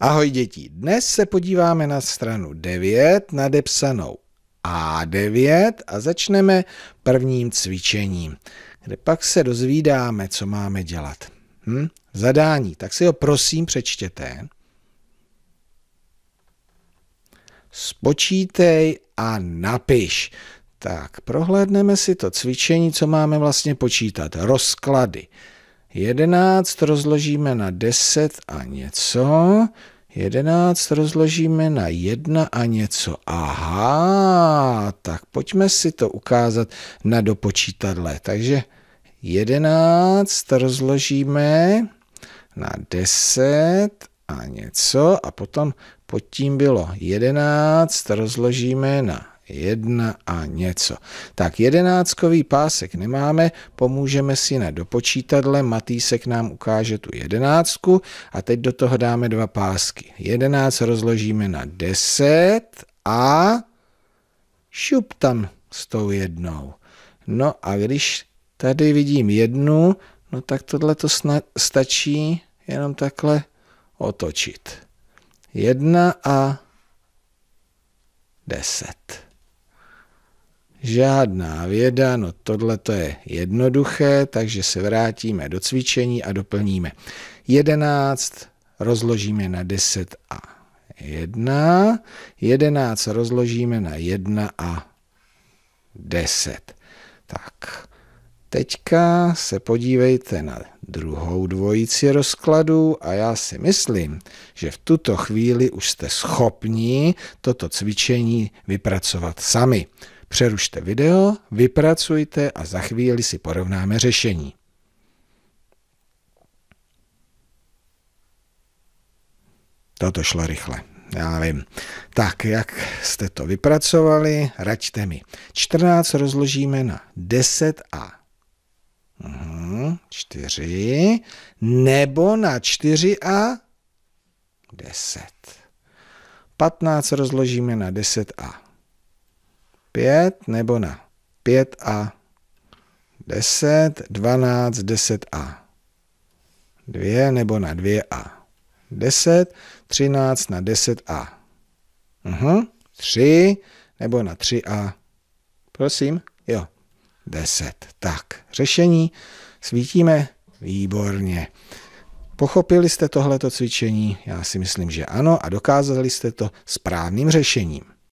Ahoj děti, dnes se podíváme na stranu 9 nadepsanou A9 a začneme prvním cvičením, kde pak se dozvídáme, co máme dělat. Hm? Zadání, tak si ho prosím přečtěte. Spočítej a napiš. Tak, prohlédneme si to cvičení, co máme vlastně počítat. Rozklady. 11 rozložíme na 10 a něco. 11 rozložíme na 1 a něco. Aha, tak pojďme si to ukázat na dopočítadle. Takže 11 rozložíme na 10 a něco a potom pod tím bylo 11 rozložíme na jedna a něco. Tak jedenáctkový pásek nemáme, pomůžeme si na dopočítadle, Matýsek nám ukáže tu jedenáctku a teď do toho dáme dva pásky. Jedenáct rozložíme na deset a šup tam s tou jednou. No a když tady vidím jednu, no tak tohle to stačí jenom takhle otočit. Jedna a deset žádná věda, no tohle to je jednoduché, takže se vrátíme do cvičení a doplníme. 11 rozložíme na 10 a 1, 11 rozložíme na 1 a 10. Tak, teďka se podívejte na druhou dvojici rozkladu a já si myslím, že v tuto chvíli už jste schopni toto cvičení vypracovat sami. Přerušte video, vypracujte a za chvíli si porovnáme řešení. Toto šlo rychle. Já vím. Tak, jak jste to vypracovali, raďte mi. 14 rozložíme na 10 a 4 mhm, nebo na 4 a 10. 15 rozložíme na 10 a 5 nebo na 5 a 10, 12, 10 a 2 nebo na 2 a 10, 13 na 10 a uh mhm, 3 nebo na 3 a prosím, jo, 10. Tak, řešení svítíme výborně. Pochopili jste tohleto cvičení? Já si myslím, že ano a dokázali jste to správným řešením.